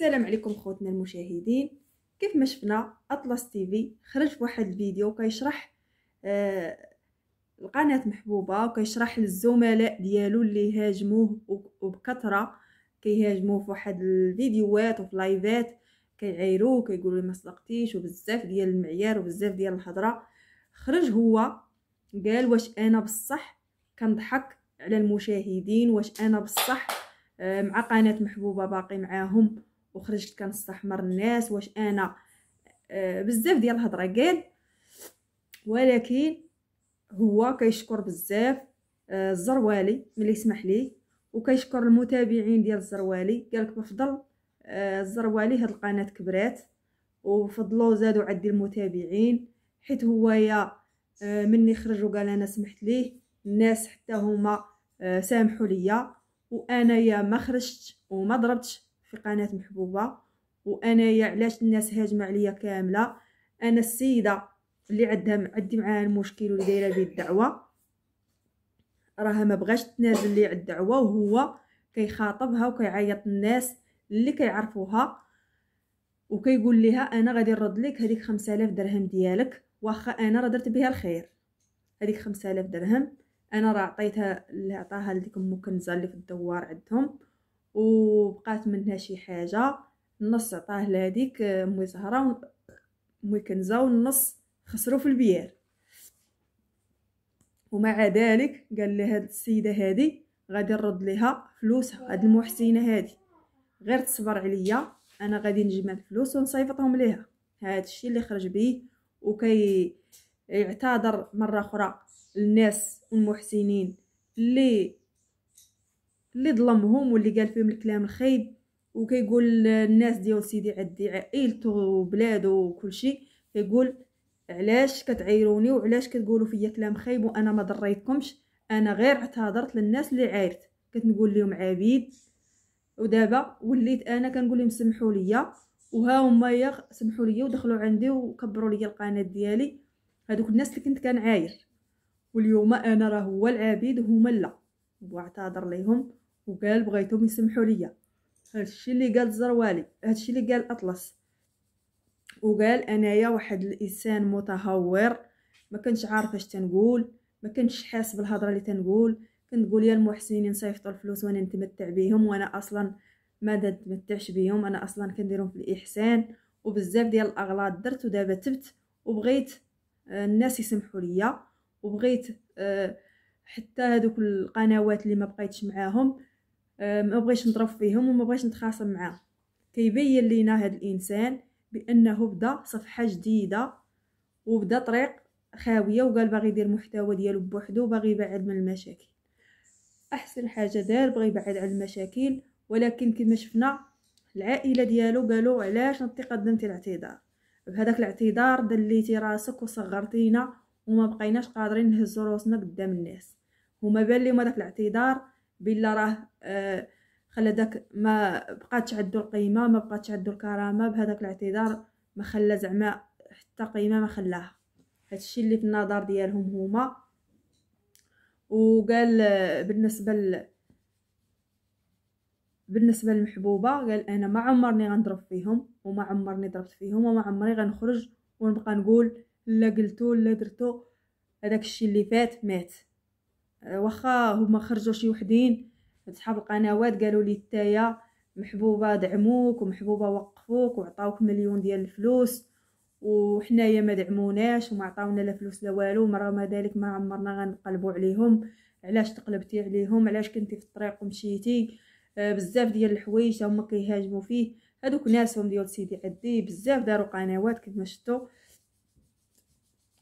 السلام عليكم خوتنا المشاهدين كيف ما شفنا اطلس تيفي خرج واحد الفيديو كيشرح آه، القناه محبوبه وكيشرح للزملاء ديالو اللي هاجموه وبكثره كيهاجموه في واحد الفيديوهات وفي لايفات كيعايروه كيقولوا ما صدقتيش وبزاف ديال المعيار وبزاف ديال الهضره خرج هو قال واش انا بصح كنضحك على المشاهدين واش انا بصح آه، مع قناه محبوبه باقي معاهم وخرجت كنستحمر الناس واش انا آه، بزاف ديال الهضره قال ولكن هو كيشكر بزاف آه، الزروالي ملي سمح ليه وكيشكر المتابعين ديال الزروالي قالك بفضل آه، الزروالي هاد القناه كبرات وفضلوا زادوا عدي المتابعين حيت هوايا مني خرج وقال انا سمحت ليه الناس حتى هما سامحوا ليا وانايا ما خرجت وما ضربتش في قناة محبوبة وانايا علاش الناس هاجمة عليا كاملة انا السيدة اللي عندها عندي معاها المشكل واللي دايره بيه الدعوة راها ما بغاش تنازل لي على الدعوة وهو كيخاطبها وكيعيط الناس اللي كيعرفوها وكيقول لها انا غادي نرد لك هذيك 5000 درهم ديالك واخا انا راه درت بها الخير هذيك 5000 درهم انا راه عطيتها اللي عطاها لديك ام كنزه اللي في الدوار عندهم وبقات منها شي حاجه النص عطاه لهذيك آه، مي زهره مي كنزه والنص خسرو في البيار ومع ذلك قال لها السيده هذه غادي نرد لها فلوسها هاد المحسنه هذه غير تصبر عليا انا غادي نجمع الفلوس ونصيفطهم ليها هذا الشيء اللي خرج به وكي يعتذر مره اخرى للناس المحسنين اللي اللي ظلمهم واللي قال فيهم الكلام الخايب وكيقول الناس ديال سيدي عدي عائلته وبلاده وكل شيء كيقول علاش كتعايروني وعلاش كتقولوا فيا كلام خايب وانا ما ضريتكمش انا غير اعتذرت للناس اللي عايرت كنقول لهم عبيد ودابا وليت انا كنقول لهم سمحوا ليا وها هما يغ... سمحوا ليا ودخلوا عندي وكبروا ليا القناه ديالي هذوك الناس اللي كنت كنعاير واليوم انا راه هو العبيد وهما لا واعتذر ليهم وقال بغيتهم يسمحوا ليا هادشي اللي قال الزروالي هادشي اللي قال اطلس وقال انايا واحد الانسان متهور ما كنتش عارفه اش تنقول ما كنتش حاس بالهضره اللي تنقول كنقول يا المحسنين نصيفطوا الفلوس وانا نتمتع بيهم وانا اصلا ما نتمتعش بيهم انا اصلا كنديرهم في الاحسان وبزاف ديال الاغلاط درت ودابا تبت وبغيت آه، الناس يسمحوا ليا وبغيت آه، حتى هذوك القنوات اللي ما بقيتش معاهم آه، ما بغيش نضرب فيهم وما بغيش نتخاصم معاه كيبين لينا هذا الانسان بانه بدا صفحه جديده وبدا طريق خاويه وقال باغي يدير محتوى ديالو بوحدو باغي يبعد من المشاكل احسن حاجه دار بغى يبعد على المشاكل ولكن كما شفنا العائله ديالو قالوا علاش نطي قدمتي الاعتذار بهذاك الاعتذار دليتي راسك وصغرتينا وما بقيناش قادرين نهزو روسنا قدام الناس هما بان لهم هذاك الاعتذار بلا راه آه، خلى داك ما بقاتش عندو القيمه ما بقاتش عندو الكرامه بهذاك الاعتذار ما خلى زعما حتى قيمه ما خلاها هادشي اللي في النظر ديالهم هما وقال آه، بالنسبه ل... بالنسبه للمحبوبه قال انا ما عمرني غنضرب فيهم وما عمرني ضربت فيهم وما عمري غنخرج ونبقى نقول لا قلتو لا درتو هذاك الشيء اللي فات مات واخا هما خرجوا شي وحدين اصحاب القنوات قالوا لي تايا محبوبه دعموك ومحبوبه وقفوك وعطاوك مليون ديال الفلوس وحنايا ما دعموناش وما عطاونا لا فلوس لا والو مرغم ذلك ما عمرنا غنقلبوا عليهم علاش تقلبتي عليهم علاش كنتي في الطريق ومشيتي آه، بزاف ديال الحوايج هما كيهاجموا فيه هادوك ناسهم ديال سيدي عدي بزاف داروا قنوات كما شفتوا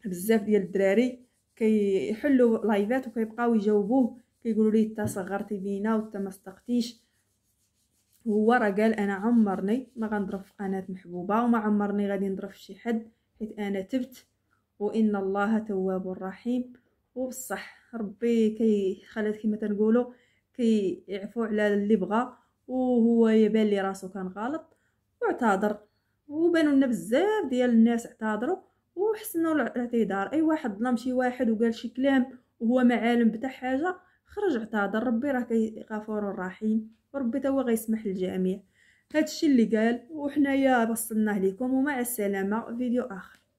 بزاف ديال الدراري كيحلوا لايفات وكيبقاو يجاوبوه كيقولوا لي انت صغرتي بينا وانت ما صدقتيش هو راه قال انا عمرني ما غنضرب في قناه محبوبه وما عمرني غادي نضرب في شي حد حيت انا تبت وان الله تواب رحيم وبصح ربي كي خلات كما تنقولوا كيعفو على اللي بغى وهو يبان لي راسو كان غلط واعتذر وبانوا لنا بزاف ديال الناس اعتذروا وحسنوا الاعتذار اي واحد ظلم شي واحد وقال شي كلام وهو ما عالم بتا حاجه خرج اعتذر ربي راه غفور رحيم وربي تا هو غيسمح للجميع هادشي اللي قال وحنايا وصلناه لكم ومع السلامه فيديو اخر